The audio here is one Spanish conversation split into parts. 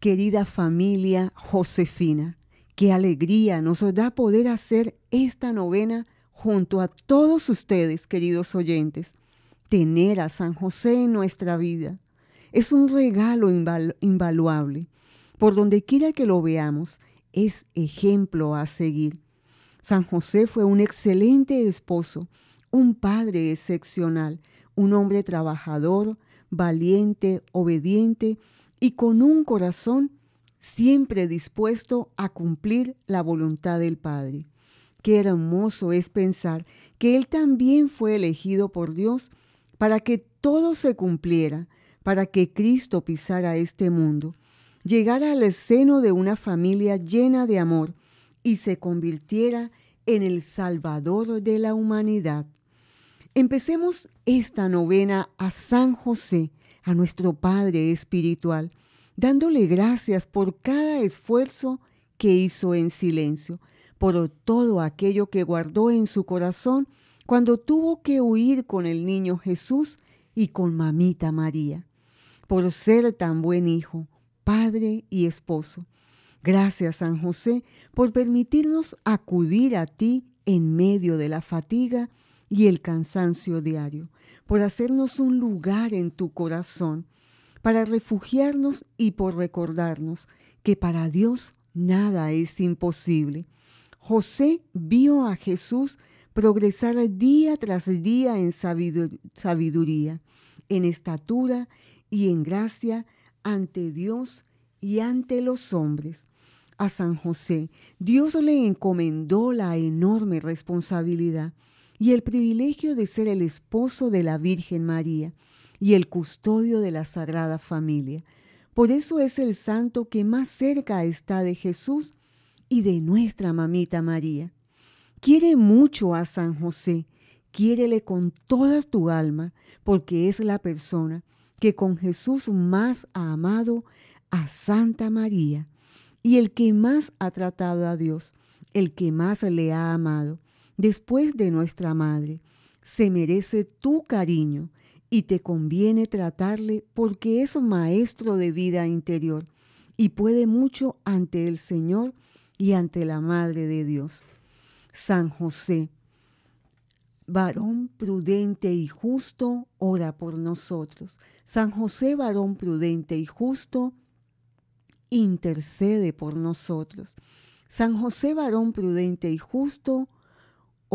querida familia Josefina. Qué alegría nos da poder hacer esta novena junto a todos ustedes, queridos oyentes. Tener a San José en nuestra vida es un regalo invaluable. Por donde quiera que lo veamos, es ejemplo a seguir. San José fue un excelente esposo, un padre excepcional, un hombre trabajador, valiente, obediente y con un corazón siempre dispuesto a cumplir la voluntad del Padre. Qué hermoso es pensar que Él también fue elegido por Dios para que todo se cumpliera, para que Cristo pisara este mundo, llegara al seno de una familia llena de amor y se convirtiera en el Salvador de la humanidad. Empecemos esta novena a San José a nuestro Padre Espiritual, dándole gracias por cada esfuerzo que hizo en silencio, por todo aquello que guardó en su corazón cuando tuvo que huir con el niño Jesús y con mamita María, por ser tan buen hijo, padre y esposo. Gracias, San José, por permitirnos acudir a ti en medio de la fatiga y el cansancio diario, por hacernos un lugar en tu corazón, para refugiarnos y por recordarnos que para Dios nada es imposible. José vio a Jesús progresar día tras día en sabiduría, en estatura y en gracia ante Dios y ante los hombres. A San José, Dios le encomendó la enorme responsabilidad y el privilegio de ser el esposo de la Virgen María y el custodio de la Sagrada Familia. Por eso es el santo que más cerca está de Jesús y de nuestra mamita María. Quiere mucho a San José, quiérele con toda tu alma, porque es la persona que con Jesús más ha amado a Santa María y el que más ha tratado a Dios, el que más le ha amado después de nuestra madre, se merece tu cariño y te conviene tratarle porque es maestro de vida interior y puede mucho ante el Señor y ante la Madre de Dios. San José, varón prudente y justo, ora por nosotros. San José, varón prudente y justo, intercede por nosotros. San José, varón prudente y justo,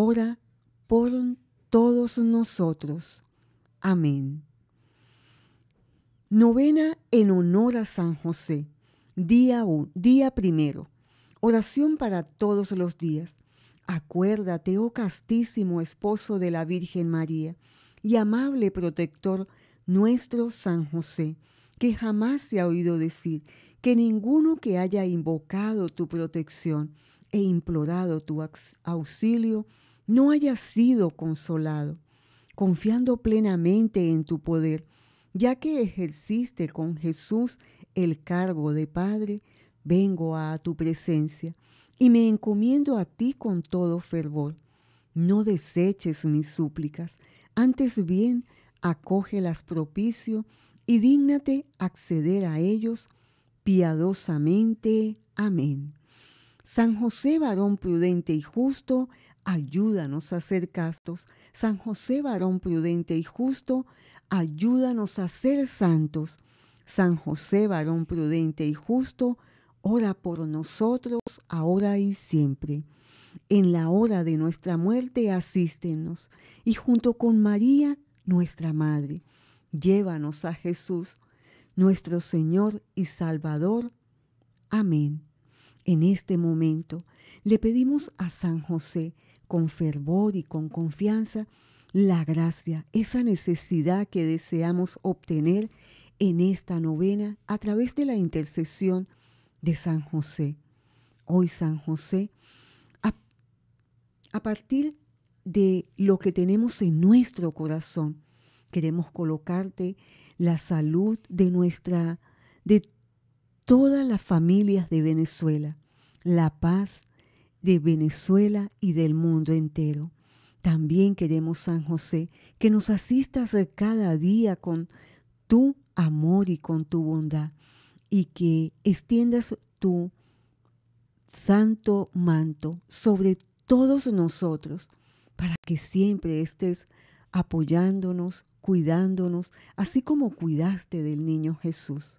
ora por todos nosotros. Amén. Novena en honor a San José, día, día primero. Oración para todos los días. Acuérdate, oh castísimo esposo de la Virgen María y amable protector nuestro San José, que jamás se ha oído decir que ninguno que haya invocado tu protección e implorado tu auxilio no hayas sido consolado, confiando plenamente en tu poder, ya que ejerciste con Jesús el cargo de Padre, vengo a tu presencia y me encomiendo a ti con todo fervor. No deseches mis súplicas, antes bien acógelas propicio y dígnate acceder a ellos piadosamente. Amén. San José, varón prudente y justo, ayúdanos a ser castos. San José, varón prudente y justo, ayúdanos a ser santos. San José, varón prudente y justo, ora por nosotros ahora y siempre. En la hora de nuestra muerte, asístenos. Y junto con María, nuestra Madre, llévanos a Jesús, nuestro Señor y Salvador. Amén. En este momento le pedimos a San José con fervor y con confianza la gracia, esa necesidad que deseamos obtener en esta novena a través de la intercesión de San José. Hoy San José, a, partir de lo que tenemos en nuestro corazón, queremos colocarte la salud de nuestra de todas las familias de Venezuela, la paz de Venezuela y del mundo entero. También queremos, San José, que nos asistas eh, cada día con tu amor y con tu bondad y que extiendas tu santo manto sobre todos nosotros para que siempre estés apoyándonos, cuidándonos, así como cuidaste del niño Jesús.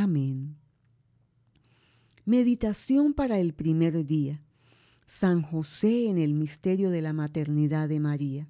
Amén. Meditación para el primer día. San José en el misterio de la maternidad de María.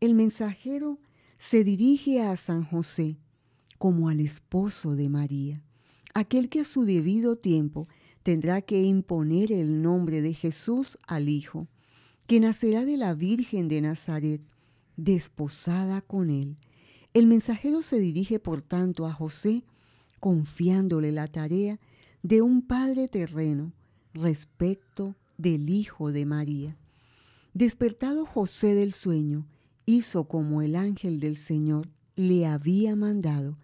El mensajero se dirige a San José como al esposo de María, aquel que a su debido tiempo tendrá que imponer el nombre de Jesús al Hijo, que nacerá de la Virgen de Nazaret, desposada con él. El mensajero se dirige, por tanto, a José, confiándole la tarea de un padre terreno respecto del Hijo de María. Despertado José del sueño, hizo como el ángel del Señor le había mandado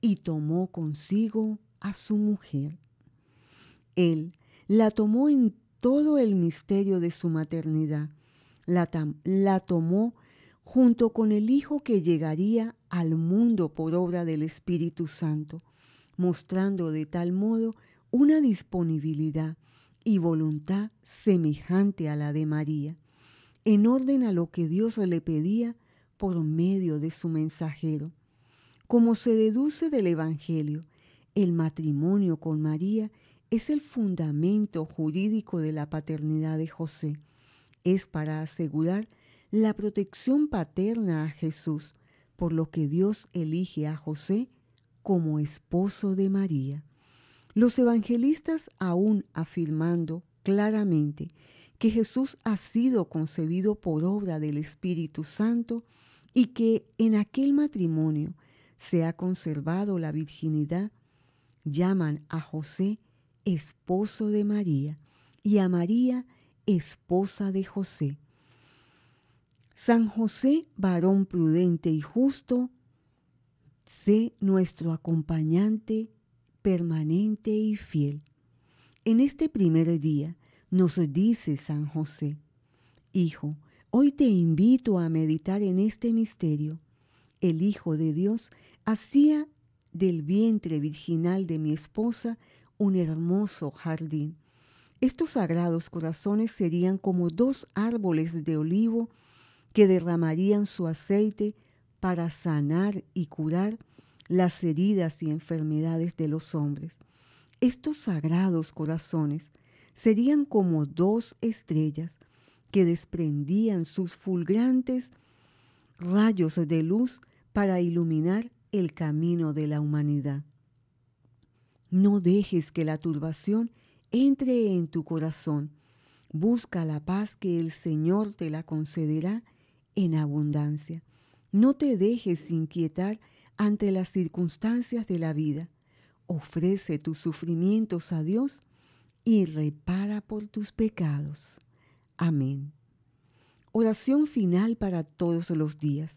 y tomó consigo a su mujer. Él la tomó en todo el misterio de su maternidad, la, la tomó junto con el Hijo que llegaría al mundo por obra del Espíritu Santo mostrando de tal modo una disponibilidad y voluntad semejante a la de María, en orden a lo que Dios le pedía por medio de su mensajero. Como se deduce del Evangelio, el matrimonio con María es el fundamento jurídico de la paternidad de José. Es para asegurar la protección paterna a Jesús, por lo que Dios elige a José como esposo de María. Los evangelistas aún afirmando claramente que Jesús ha sido concebido por obra del Espíritu Santo y que en aquel matrimonio se ha conservado la virginidad, llaman a José esposo de María y a María esposa de José. San José, varón prudente y justo, Sé nuestro acompañante permanente y fiel. En este primer día nos dice San José, Hijo, hoy te invito a meditar en este misterio. El Hijo de Dios hacía del vientre virginal de mi esposa un hermoso jardín. Estos sagrados corazones serían como dos árboles de olivo que derramarían su aceite para sanar y curar las heridas y enfermedades de los hombres. Estos sagrados corazones serían como dos estrellas que desprendían sus fulgurantes rayos de luz para iluminar el camino de la humanidad. No dejes que la turbación entre en tu corazón. Busca la paz que el Señor te la concederá en abundancia. No te dejes inquietar ante las circunstancias de la vida. Ofrece tus sufrimientos a Dios y repara por tus pecados. Amén. Oración final para todos los días.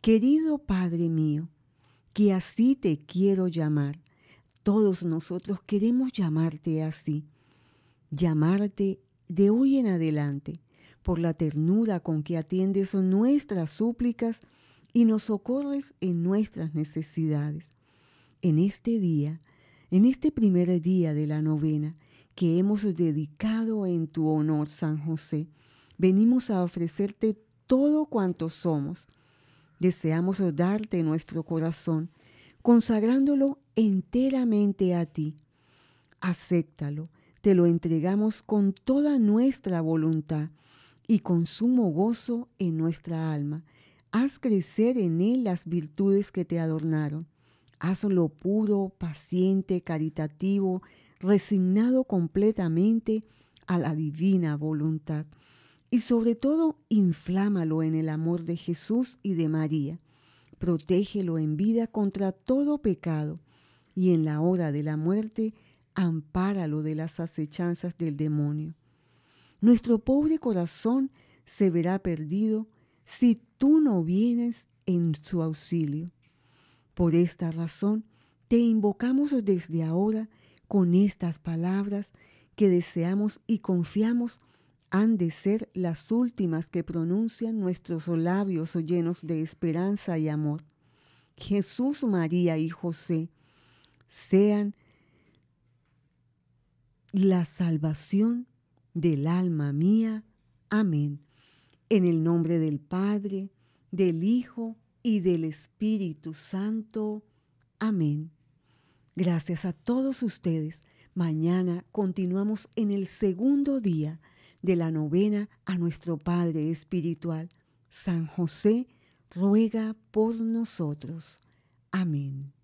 Querido Padre mío, que así te quiero llamar. Todos nosotros queremos llamarte así. Llamarte de hoy en adelante por la ternura con que atiendes nuestras súplicas y nos socorres en nuestras necesidades. En este día, en este primer día de la novena que hemos dedicado en tu honor, San José, venimos a ofrecerte todo cuanto somos. Deseamos darte nuestro corazón, consagrándolo enteramente a ti. Acéptalo, te lo entregamos con toda nuestra voluntad y con sumo gozo en nuestra alma. Haz crecer en él las virtudes que te adornaron. Hazlo puro, paciente, caritativo, resignado completamente a la divina voluntad. Y sobre todo, inflámalo en el amor de Jesús y de María. Protégelo en vida contra todo pecado y en la hora de la muerte, ampáralo de las acechanzas del demonio. Nuestro pobre corazón se verá perdido si tú no vienes en su auxilio. Por esta razón, te invocamos desde ahora con estas palabras que deseamos y confiamos han de ser las últimas que pronuncian nuestros labios llenos de esperanza y amor. Jesús, María y José sean la salvación del alma mía. Amén. En el nombre del Padre, del Hijo y del Espíritu Santo. Amén. Gracias a todos ustedes. Mañana continuamos en el segundo día de la novena a nuestro Padre Espiritual. San José ruega por nosotros. Amén.